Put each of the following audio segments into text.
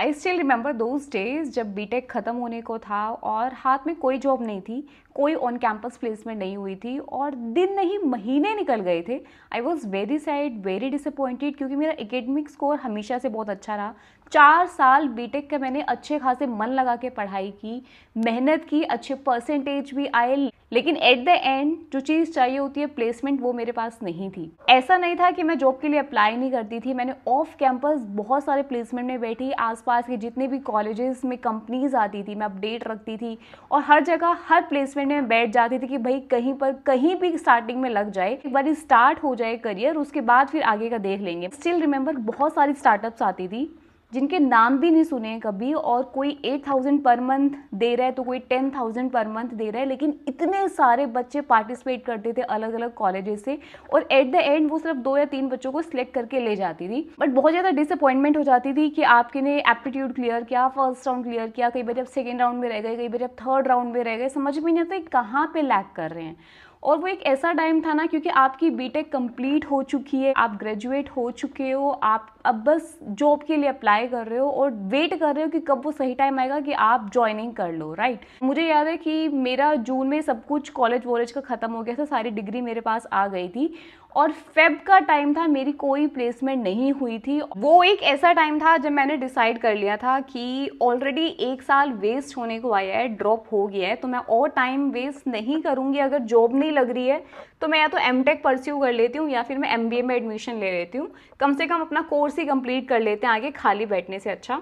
I still remember those days जब B Tech ख़त्म होने को था और हाथ में कोई जॉब नहीं थी कोई ऑन कैंपस प्लेसमेंट नहीं हुई थी और दिन नहीं महीने निकल गए थे I was very sad very disappointed क्योंकि मेरा एकेडमिक स्कोर हमेशा से बहुत अच्छा रहा चार साल बीटेक का मैंने अच्छे खासे मन लगा के पढ़ाई की मेहनत की अच्छे परसेंटेज भी आए लेकिन एट द एंड जो चीज़ चाहिए होती है प्लेसमेंट वो मेरे पास नहीं थी ऐसा नहीं था कि मैं जॉब के लिए अप्लाई नहीं करती थी मैंने ऑफ कैंपस बहुत सारे प्लेसमेंट में बैठी आसपास के जितने भी कॉलेजेस में कंपनीज आती थी मैं अपडेट रखती थी और हर जगह हर प्लेसमेंट में बैठ जाती थी कि भाई कहीं पर कहीं भी स्टार्टिंग में लग जाए एक बार स्टार्ट हो जाए करियर उसके बाद फिर आगे का देख लेंगे स्टिल रिमेंबर बहुत सारी स्टार्टअप्स आती थी जिनके नाम भी नहीं सुने कभी और कोई एट थाउजेंड पर मंथ दे रहा है तो कोई टेन थाउजेंड पर मंथ दे रहा है लेकिन इतने सारे बच्चे पार्टिसिपेट करते थे अलग अलग कॉलेजेस से और एट द एंड वो सिर्फ दो या तीन बच्चों को सिलेक्ट करके ले जाती थी बट बहुत ज़्यादा डिसअपॉइंटमेंट हो जाती थी कि आपके ने एप्टीट्यूड क्लियर किया फर्स्ट राउंड क्लियर किया कई बार जब सेकेंड राउंड में रह गए कई बार जब थर्ड राउंड में रह गए समझ में नहीं आता कहाँ पर लैक कर रहे हैं और वो एक ऐसा टाइम था ना क्योंकि आपकी बीटेक कंप्लीट हो चुकी है आप ग्रेजुएट हो चुके हो आप अब बस जॉब के लिए अप्लाई कर रहे हो और वेट कर रहे हो कि कब वो सही टाइम आएगा कि आप ज्वाइनिंग कर लो राइट मुझे याद है कि मेरा जून में सब कुछ कॉलेज वॉलेज का ख़त्म हो गया था सारी डिग्री मेरे पास आ गई थी और फेब का टाइम था मेरी कोई प्लेसमेंट नहीं हुई थी वो एक ऐसा टाइम था जब मैंने डिसाइड कर लिया था कि ऑलरेडी एक साल वेस्ट होने को आया है ड्रॉप हो गया है तो मैं और टाइम वेस्ट नहीं करूँगी अगर जॉब नहीं लग रही है तो मैं या तो एम टेक परस्यू कर लेती हूँ या फिर मैं एम बी ए में एडमिशन ले लेती हूँ कम से कम अपना कोर्स ही कंप्लीट कर लेते हैं आगे खाली बैठने से अच्छा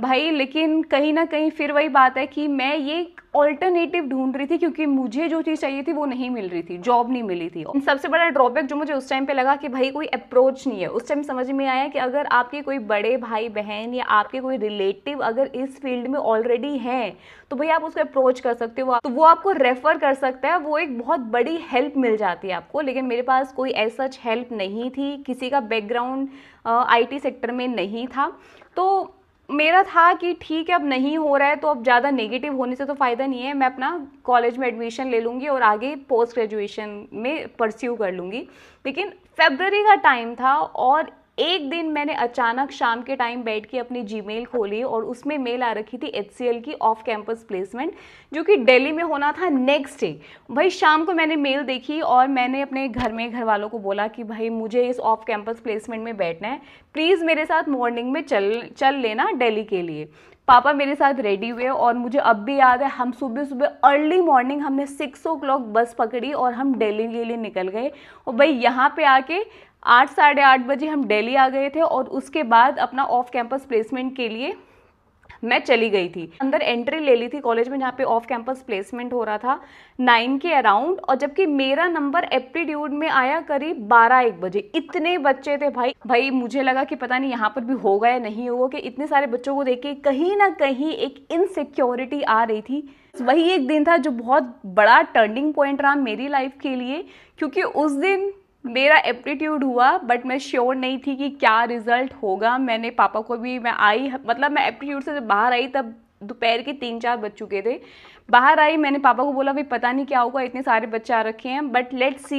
भाई लेकिन कहीं ना कहीं फिर वही बात है कि मैं ये एक ऑल्टरनेटिव ढूंढ रही थी क्योंकि मुझे जो चीज़ चाहिए थी वो नहीं मिल रही थी जॉब नहीं मिली थी सबसे बड़ा ड्रॉबैक जो मुझे उस टाइम पे लगा कि भाई कोई अप्रोच नहीं है उस टाइम समझ में आया कि अगर आपके कोई बड़े भाई बहन या आपके कोई रिलेटिव अगर इस फील्ड में ऑलरेडी हैं तो भाई आप उसको अप्रोच कर सकते हो तो वो आपको रेफ़र कर सकता है वो एक बहुत बड़ी हेल्प मिल जाती है आपको लेकिन मेरे पास कोई ऐसा हेल्प नहीं थी किसी का बैकग्राउंड आई सेक्टर में नहीं था तो मेरा था कि ठीक है अब नहीं हो रहा है तो अब ज़्यादा नेगेटिव होने से तो फ़ायदा नहीं है मैं अपना कॉलेज में एडमिशन ले लूँगी और आगे पोस्ट ग्रेजुएशन में परस्यू कर लूँगी लेकिन फेबररी का टाइम था और एक दिन मैंने अचानक शाम के टाइम बैठ के अपनी जीमेल खोली और उसमें मेल आ रखी थी एच की ऑफ कैंपस प्लेसमेंट जो कि दिल्ली में होना था नेक्स्ट डे भाई शाम को मैंने मेल देखी और मैंने अपने घर में घर वालों को बोला कि भाई मुझे इस ऑफ कैंपस प्लेसमेंट में बैठना है प्लीज़ मेरे साथ मॉर्निंग में चल चल लेना डेली के लिए पापा मेरे साथ रेडी हुए और मुझे अब भी याद है हम सुबह सुबह अर्ली मॉर्निंग हमने सिक्स ओ क्लॉक बस पकड़ी और हम दिल्ली के लिए निकल गए और भाई यहाँ पे आके आठ साढ़े आठ बजे हम दिल्ली आ गए थे और उसके बाद अपना ऑफ कैंपस प्लेसमेंट के लिए मैं चली गई थी अंदर एंट्री ले ली थी कॉलेज में जहाँ पे ऑफ कैंपस प्लेसमेंट हो रहा था नाइन के अराउंड और जबकि मेरा नंबर एप्टीट्यूड में आया करीब बारह एक बजे इतने बच्चे थे भाई भाई मुझे लगा कि पता नहीं यहाँ पर भी होगा या नहीं होगा कि इतने सारे बच्चों को देख के कहीं ना कहीं एक इनसिक्योरिटी आ रही थी वही एक दिन था जो बहुत बड़ा टर्निंग पॉइंट रहा मेरी लाइफ के लिए क्योंकि उस दिन मेरा एप्टीट्यूड हुआ बट मैं श्योर नहीं थी कि क्या रिज़ल्ट होगा मैंने पापा को भी मैं आई मतलब मैं एप्टीट्यूड से जब बाहर आई तब दोपहर के तीन चार बज चुके थे बाहर आई मैंने पापा को बोला भाई पता नहीं क्या होगा इतने सारे बच्चे आ रखे हैं बट लेट सी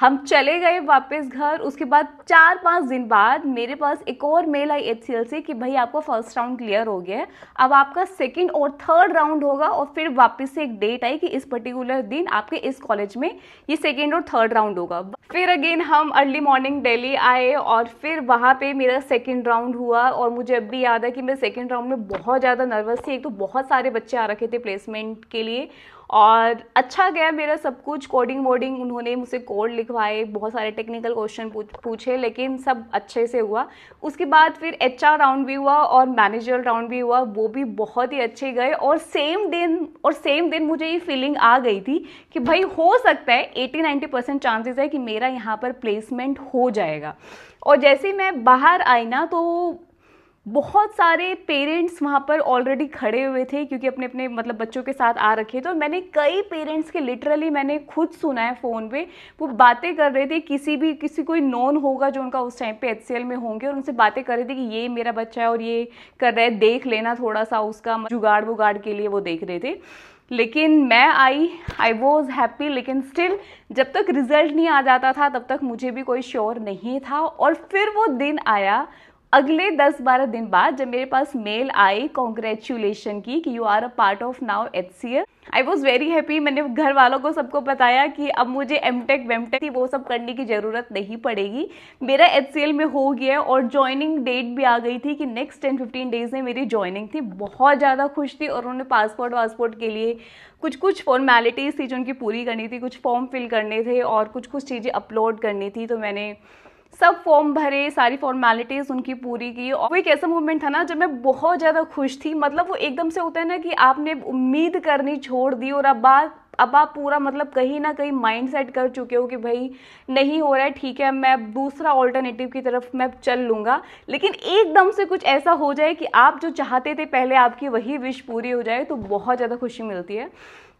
हम चले गए वापस घर उसके बाद चार पाँच दिन बाद मेरे पास एक और मेल आई एच से कि भाई आपका फर्स्ट राउंड क्लियर हो गया है अब आपका सेकेंड और थर्ड राउंड होगा और फिर वापस से एक डेट आई कि इस पर्टिकुलर दिन आपके इस कॉलेज में ये सेकेंड और थर्ड राउंड होगा फिर अगेन हम अर्ली मॉर्निंग डेली आए और फिर वहाँ पर मेरा सेकेंड राउंड हुआ और मुझे अब भी याद है कि मैं सेकेंड राउंड में बहुत ज़्यादा नर्वस थी एक तो तो बहुत सारे बच्चे आ रखे थे प्लेसमेंट के लिए और अच्छा गया मेरा सब कुछ कोडिंग वोडिंग उन्होंने मुझसे कोड लिखवाए बहुत सारे टेक्निकल क्वेश्चन पूछे लेकिन सब अच्छे से हुआ उसके बाद फिर एच राउंड भी हुआ और मैनेजर राउंड भी हुआ वो भी बहुत ही अच्छे गए और सेम दिन और सेम दिन मुझे ये फीलिंग आ गई थी कि भाई हो सकता है एटी नाइन्टी परसेंट चांसेस है कि मेरा यहाँ पर प्लेसमेंट हो जाएगा और जैसे मैं बाहर आई ना तो बहुत सारे पेरेंट्स वहाँ पर ऑलरेडी खड़े हुए थे क्योंकि अपने अपने मतलब बच्चों के साथ आ रखे थे और मैंने कई पेरेंट्स के लिटरली मैंने खुद सुना है फ़ोन पे वो बातें कर रहे थे किसी भी किसी कोई नॉन होगा जो उनका उस टाइम पे एच में होंगे और उनसे बातें कर रहे थे कि ये मेरा बच्चा है और ये कर रहा है देख लेना थोड़ा सा उसका जुगाड़ वुगाड़ के लिए वो देख रहे थे लेकिन मैं आई आई वॉज हैप्पी लेकिन स्टिल जब तक रिजल्ट नहीं आ जाता था तब तक मुझे भी कोई श्योर नहीं था और फिर वो दिन आया अगले 10-12 दिन बाद जब मेरे पास मेल आई कॉन्ग्रेचुलेशन की कि you are a part of now H C L I was very happy मैंने घर वालों को सबको बताया कि अब मुझे एम टेक वेम टेक वो सब करने की ज़रूरत नहीं पड़ेगी मेरा एच सी एल में हो गया और ज्वाइनिंग डेट भी आ गई थी कि नेक्स्ट टेन फिफ्टीन डेज में मेरी ज्वाइनिंग थी बहुत ज़्यादा खुश थी और उन्होंने पासपोर्ट वासपोर्ट के लिए कुछ कुछ फॉर्मेलिटीज़ थी जो उनकी पूरी करनी थी कुछ फॉर्म फिल करने थे और कुछ कुछ चीज़ें अपलोड करनी थी तो मैंने सब फॉर्म भरे सारी फॉर्मेलिटीज़ उनकी पूरी की और वो एक ऐसा मोमेंट था ना जब मैं बहुत ज़्यादा खुश थी मतलब वो एकदम से होता है ना कि आपने उम्मीद करनी छोड़ दी और अब बात अब आप पूरा मतलब कहीं ना कहीं माइंड सेट कर चुके हो कि भाई नहीं हो रहा है ठीक है मैं दूसरा ऑल्टरनेटिव की तरफ मैं चल लूँगा लेकिन एकदम से कुछ ऐसा हो जाए कि आप जो चाहते थे पहले आपकी वही विश पूरी हो जाए तो बहुत ज़्यादा खुशी मिलती है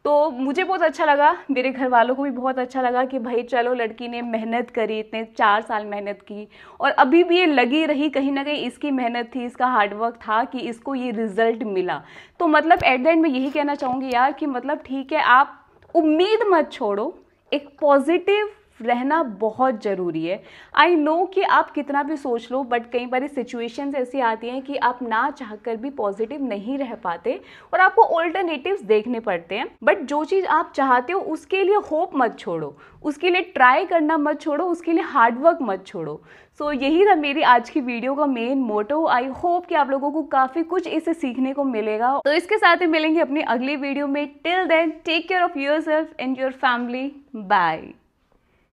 तो मुझे बहुत अच्छा लगा मेरे घर वालों को भी बहुत अच्छा लगा कि भाई चलो लड़की ने मेहनत करी इतने चार साल मेहनत की और अभी भी ये लगी रही कहीं ना कहीं इसकी मेहनत थी इसका हार्डवर्क था कि इसको ये रिज़ल्ट मिला तो मतलब एट द एंड मैं यही कहना चाहूँगी यार कि मतलब ठीक है आप उम्मीद मत छोड़ो एक पॉजिटिव रहना बहुत ज़रूरी है आई नो कि आप कितना भी सोच लो बट कई बार सिचुएशंस ऐसी आती हैं कि आप ना चाहकर भी पॉजिटिव नहीं रह पाते और आपको ऑल्टरनेटिव्स देखने पड़ते हैं बट जो चीज़ आप चाहते हो उसके लिए होप मत छोड़ो उसके लिए ट्राई करना मत छोड़ो उसके लिए हार्डवर्क मत छोड़ो सो so, यही था मेरी आज की वीडियो का मेन मोटो आई होप कि आप लोगों को काफ़ी कुछ इसे सीखने को मिलेगा तो इसके साथ ही मिलेंगे अपनी अगली वीडियो में till then take care of your self and your family bye